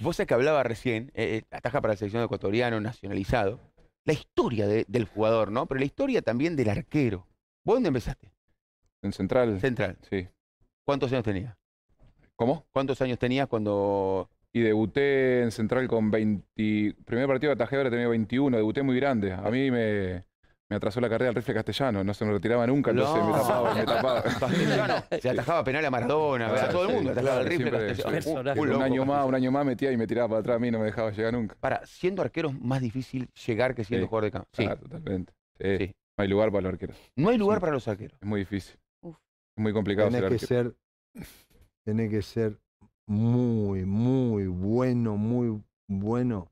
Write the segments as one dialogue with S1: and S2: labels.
S1: Vos que hablaba recién, eh, eh, ataja para la selección ecuatoriano, nacionalizado, la historia del jugador, ¿no? Pero la historia también del arquero. ¿Vos dónde empezaste? En Central. Central. Sí. ¿Cuántos años tenía? ¿Cómo? ¿Cuántos años tenías cuando...? Y
S2: debuté en Central con 20... Primer partido de ahora tenía 21, debuté muy grande. A mí me me atrasó la carrera al rifle castellano, no se me retiraba nunca, entonces me tapaba,
S1: se atajaba penal a Maradona, a todo el mundo, atajaba rifle Un, año
S2: más, un año más metía y me tiraba para atrás a mí, no me dejaba llegar nunca. Para, siendo arquero es más difícil llegar que siendo jugador de campo. Ah, sí, totalmente. No hay lugar para los arqueros. No hay lugar para los arqueros. Es muy difícil. Es muy complicado tenés que Ser,
S1: tiene que ser muy, muy bueno, muy bueno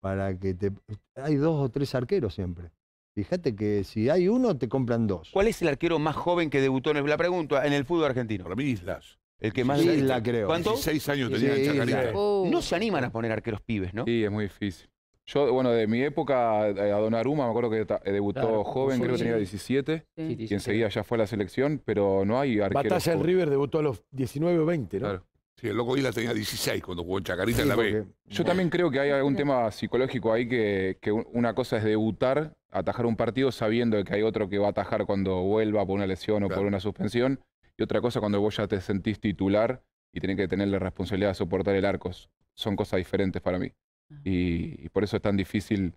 S1: para que te... Hay dos o tres arqueros siempre. Fíjate que si hay uno, te compran dos. ¿Cuál es el arquero más joven que debutó en el, la pregunta en el fútbol argentino? Para Islas. El que más sí, la, creo. ¿Cuánto? 16 años tenía en Chacarita. Uh.
S2: No se animan a poner arqueros pibes, ¿no? Sí, es muy difícil. Yo, bueno, de mi época, eh, a Donnarumma, me acuerdo que eh, debutó joven, creo que tenía 17, y enseguida ya fue a la selección, pero no hay arqueros. Batalla
S1: River debutó a los 19 o 20, ¿no?
S2: Claro. Sí, el loco Isla tenía 16 cuando jugó en Chacarita en la B. Yo también creo que hay algún tema psicológico ahí que una cosa es debutar atajar un partido sabiendo que hay otro que va a atajar cuando vuelva por una lesión o por una suspensión. Y otra cosa cuando vos ya te sentís titular y tenés que tener la responsabilidad de soportar el arco. Son cosas diferentes para mí. Ah. Y, por eso es tan difícil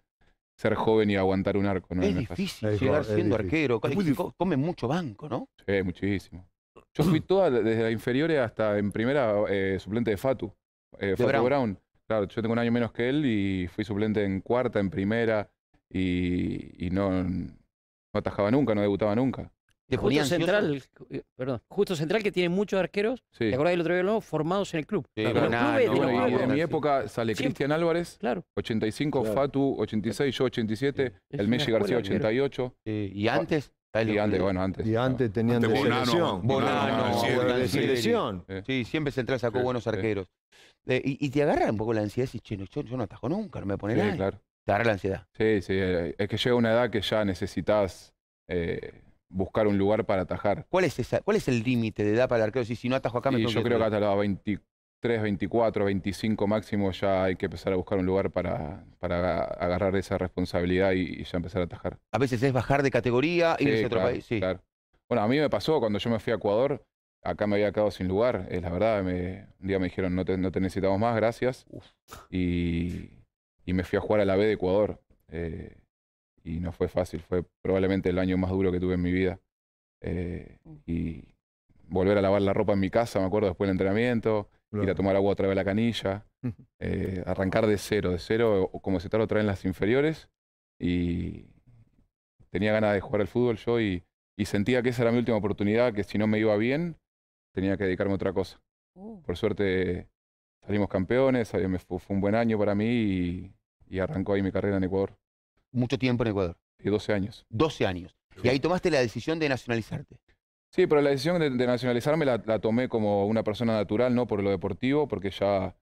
S2: ser joven y aguantar un arco. Es, es difícil llegar siendo arquero.
S1: Come mucho banco, ¿no?
S2: Sí, muchísimo. Yo fui toda, desde la inferior hasta en primera, eh, suplente de Fatu. Eh, Fatu Brown. Claro, yo tengo un año menos que él y fui suplente en cuarta, en primera, y, no, no atajaba nunca, no debutaba nunca. justo central,
S1: eh, perdón, justo central que tiene muchos arqueros, ¿te acordás del otro día no? Formados en el club. en mi
S2: época sale Cristian Álvarez, claro. 85, Fatu 86, yo 87, el Messi García 88. ¿Y antes? Y antes, bueno, antes. Y antes tenían
S1: Sí, siempre central sacó buenos arqueros. Eh, y, y, te agarra un poco la ansiedad y dices, yo, no atajo nunca, no me voy a poner claro te agarra la ansiedad. Sí, sí, eh, es que
S2: llega una edad que ya necesitas eh, buscar un lugar para atajar. ¿Cuál es,
S1: el límite de edad para el arquero? Si, no atajo acá, me yo creo que hasta
S2: los 23, 24, 25 máximo ya hay que empezar a buscar un lugar para, para agarrar esa responsabilidad y, ya empezar a atajar. A veces es bajar de categoría, irse a otro país. Sí, Bueno, a mí me pasó cuando yo me fui a Ecuador, acá me había quedado sin lugar, Es la verdad, me, un día me dijeron no te, no te necesitamos más, gracias. Y y me fui a jugar a la B de Ecuador. Eh, y no fue fácil, fue probablemente el año más duro que tuve en mi vida. Mm. Eh, y volver a lavar la ropa en mi casa, me acuerdo, después del entrenamiento, ir a tomar agua otra vez a la canilla, eh, arrancar de cero, de cero, como se otra vez en las inferiores. Y tenía ganas de jugar al fútbol yo y, y, sentía que esa era mi última oportunidad, que si no me iba bien, tenía que dedicarme a otra cosa. Uh. Por suerte Salimos campeones, fue, un buen año para mí y, arrancó ahí mi carrera en Ecuador. Mucho tiempo en Ecuador. Sí, 12 años. 12 años. Y ahí tomaste la decisión de nacionalizarte. Sí, pero la decisión de, nacionalizarme la, tomé como una persona natural, no por lo deportivo, porque ya la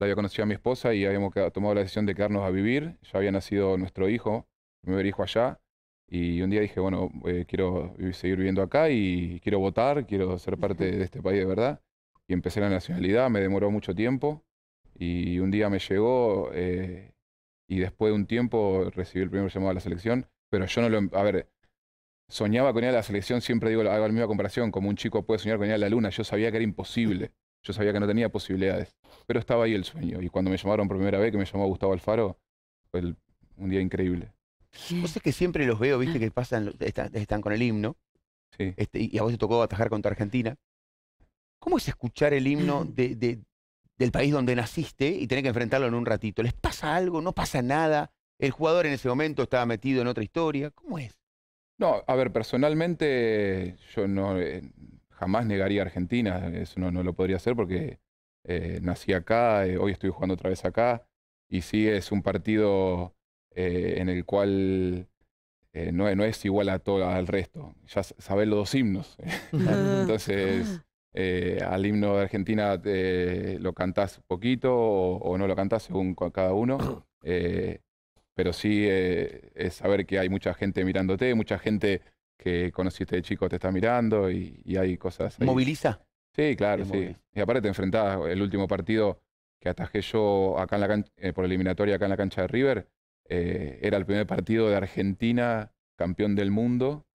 S2: había conocido a mi esposa y habíamos tomado la decisión de quedarnos a vivir. Ya había nacido nuestro hijo, mi primer hijo allá. Y un día dije, bueno, eh, quiero seguir viviendo acá y quiero votar, quiero ser parte de este país de verdad empecé la nacionalidad, me demoró mucho tiempo y un día me llegó eh, y después de un tiempo recibí el primer llamado a la selección, pero yo no lo... Em, a ver, soñaba con ir a la selección, siempre digo, hago la misma comparación, como un chico puede soñar con ir a la luna, yo sabía que era imposible, yo sabía que no tenía posibilidades, pero estaba ahí el sueño
S1: y cuando me llamaron por primera vez, que me llamó Gustavo Alfaro, fue un día increíble. Vos sé que siempre los veo, viste, que pasan, están, con el himno. Este, y a vos te tocó atajar contra Argentina. ¿Cómo es escuchar el himno del país donde naciste y tener que enfrentarlo en un ratito? ¿Les pasa algo? ¿No pasa nada? ¿El jugador en ese momento estaba metido en otra historia? ¿Cómo es? No, a ver, personalmente yo no eh,
S2: jamás negaría a Argentina, eso no, lo podría hacer porque eh, nací acá, eh, hoy estoy jugando otra vez acá, y sí es un partido en el cual no, es igual a todo al resto. Ya sabés los dos himnos. Entonces, eh, al himno de Argentina eh, lo cantás poquito o, no lo cantás según cada uno. Eh, pero sí es saber que hay mucha gente mirándote, mucha gente que conociste de chico te está mirando y, hay cosas.
S1: Ahí. ¿Moviliza?
S2: Sí, claro, sí. Y aparte te enfrentás. El último partido que atajé yo acá en la por eliminatoria acá en la cancha de River era el primer partido de Argentina,
S1: campeón del mundo,